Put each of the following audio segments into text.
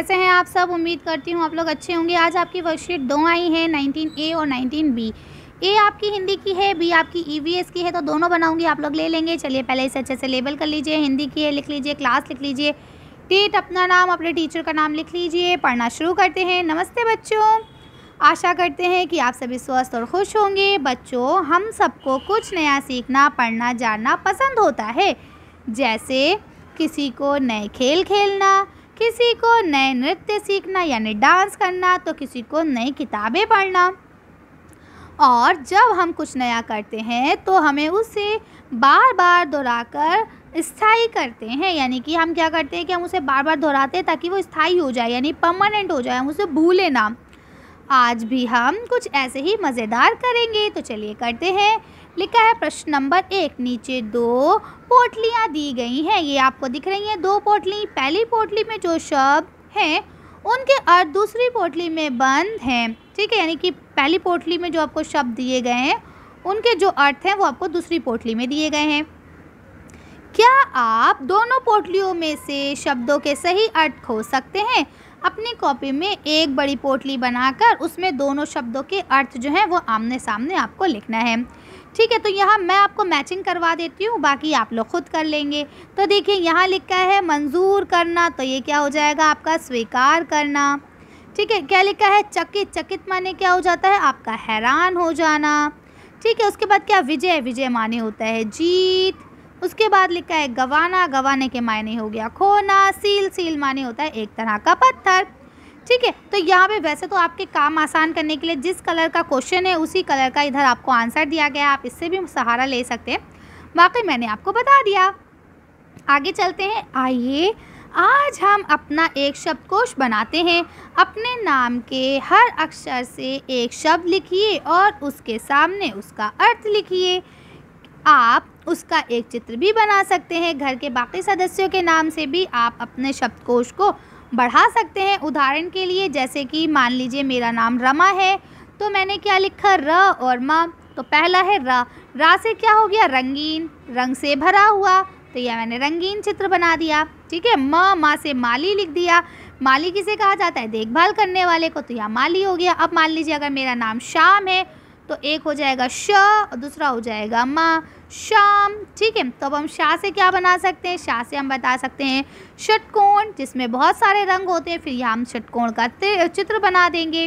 कैसे हैं आप सब उम्मीद करती हूँ आप लोग अच्छे होंगे आज आपकी वर्कशीट दो आई है 19 ए और 19 बी ए आपकी हिंदी की है बी आपकी ईवीएस e की है तो दोनों बनाऊंगी आप लोग ले लेंगे चलिए पहले इसे अच्छे से लेबल कर लीजिए हिंदी की है लिख लीजिए क्लास लिख लीजिए डेट अपना नाम अपने टीचर का नाम लिख लीजिए पढ़ना शुरू करते हैं नमस्ते बच्चों आशा करते हैं कि आप सभी स्वस्थ और खुश होंगे बच्चों हम सबको कुछ नया सीखना पढ़ना जानना पसंद होता है जैसे किसी को नए खेल खेलना किसी को नए नृत्य सीखना यानी डांस करना तो किसी को नई किताबें पढ़ना और जब हम कुछ नया करते हैं तो हमें उसे बार बार दोहराकर स्थाई करते हैं यानी कि हम क्या करते हैं कि हम उसे बार बार दोहराते हैं ताकि वो स्थाई हो जाए यानी परमानेंट हो जाए हम उसे भूलें ना आज भी हम कुछ ऐसे ही मज़ेदार करेंगे तो चलिए करते हैं लिखा है प्रश्न नंबर एक नीचे दो पोटलियाँ दी गई हैं ये आपको दिख रही हैं दो पोटली पहली पोटली में जो शब्द हैं उनके अर्थ दूसरी पोटली में बंद हैं ठीक है यानी कि पहली पोटली में जो आपको शब्द दिए गए हैं उनके जो अर्थ हैं वो आपको दूसरी पोटली में दिए गए हैं क्या आप दोनों पोटलियों में से शब्दों के सही अर्थ खोज सकते हैं अपनी कॉपी में एक बड़ी पोटली बनाकर उसमें दोनों शब्दों के अर्थ जो हैं वो आमने सामने आपको लिखना है ठीक है तो यहाँ मैं आपको मैचिंग करवा देती हूँ बाकी आप लोग खुद कर लेंगे तो देखिए यहाँ लिखा है मंजूर करना तो ये क्या हो जाएगा आपका स्वीकार करना ठीक है क्या लिखा है चकित चकित माने क्या हो जाता है आपका हैरान हो जाना ठीक है उसके बाद क्या विजय विजय माने होता है जीत उसके बाद लिखा है गवाना गवाने के मायने हो गया खोना सील सील माने होता है एक तरह का पत्थर ठीक है तो यहाँ पे वैसे तो आपके काम आसान करने के लिए जिस कलर का क्वेश्चन है उसी कलर का इधर आपको आंसर दिया गया है आप इससे भी सहारा ले सकते हैं वाकई मैंने आपको बता दिया आगे चलते हैं आइए आज हम अपना एक शब्द कोश बनाते हैं अपने नाम के हर अक्षर से एक शब्द लिखिए और उसके सामने उसका अर्थ लिखिए आप उसका एक चित्र भी बना सकते हैं घर के बाकी सदस्यों के नाम से भी आप अपने शब्दकोश को बढ़ा सकते हैं उदाहरण के लिए जैसे कि मान लीजिए मेरा नाम रमा है तो मैंने क्या लिखा र और म तो पहला है रा रा से क्या हो गया रंगीन रंग से भरा हुआ तो यह मैंने रंगीन चित्र बना दिया ठीक है म माँ से माली लिख दिया माली किसे कहा जाता है देखभाल करने वाले को तो यह माली हो गया अब मान लीजिए अगर मेरा नाम शाम है तो एक हो जाएगा श और दूसरा हो जाएगा माँ शाम ठीक है तो अब हम शाह से क्या बना सकते हैं शाह से हम बता सकते हैं षटकोण जिसमें बहुत सारे रंग होते हैं फिर यहाँ हम षटकोण का चित्र बना देंगे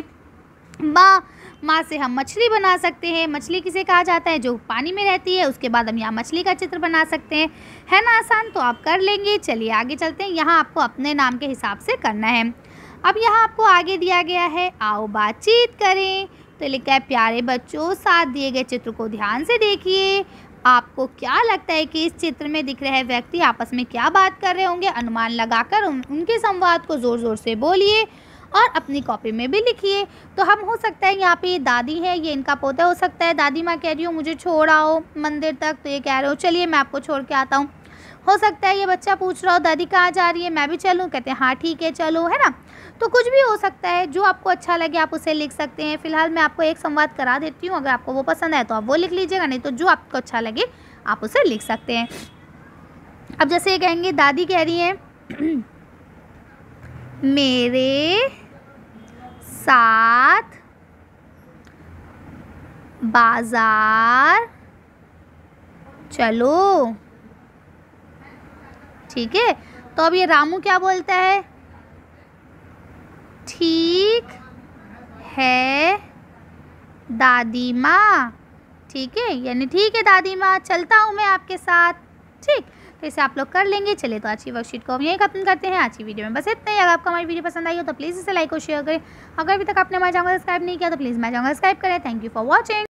माँ माँ से हम मछली बना सकते हैं मछली किसे कहा जाता है जो पानी में रहती है उसके बाद हम यहाँ मछली का चित्र बना सकते हैं है ना आसान तो आप कर लेंगे चलिए आगे चलते हैं यहाँ आपको अपने नाम के हिसाब से करना है अब यहाँ आपको आगे दिया गया है आओ बातचीत करें तो लिखा है प्यारे बच्चों साथ दिए गए चित्र को ध्यान से देखिए आपको क्या लगता है कि इस चित्र में दिख रहे व्यक्ति आपस में क्या बात कर रहे होंगे अनुमान लगाकर उन, उनके संवाद को ज़ोर ज़ोर से बोलिए और अपनी कॉपी में भी लिखिए तो हम हो सकता है यहाँ पे ये दादी है ये इनका पोता हो सकता है दादी माँ कह रही हूँ मुझे छोड़ आओ मंदिर तक तो ये कह रहे हो चलिए मैं आपको छोड़ के आता हूँ हो सकता है ये बच्चा पूछ रहा हो दादी कहाँ जा रही है मैं भी चलूँ कहते हैं हाँ ठीक है चलो है ना तो कुछ भी हो सकता है जो आपको अच्छा लगे आप उसे लिख सकते हैं फिलहाल मैं आपको एक संवाद करा देती हूँ अगर आपको वो पसंद आए तो आप वो लिख लीजिएगा नहीं तो जो आपको अच्छा लगे आप उसे लिख सकते हैं अब जैसे ये कहेंगे दादी कह रही हैं मेरे साथ बाजार चलो ठीक है तो अब ये रामू क्या बोलता है ठीक है दादी माँ ठीक है यानी ठीक है दादी माँ चलता हूँ मैं आपके साथ ठीक तो इसे आप लोग कर लेंगे चले तो आज की वर्कशीट को हम यही खत्म करते हैं आज की वीडियो में बस इतना ही अगर आपको हमारी वीडियो पसंद आई हो तो प्लीज़ इसे लाइक और शेयर करें अगर अभी तक आपने हमारे चैनल सब्सक्राइब नहीं किया तो प्लीज़ मैं चैनल सब्सक्राइब करें थैंक यू फॉर वॉचिंग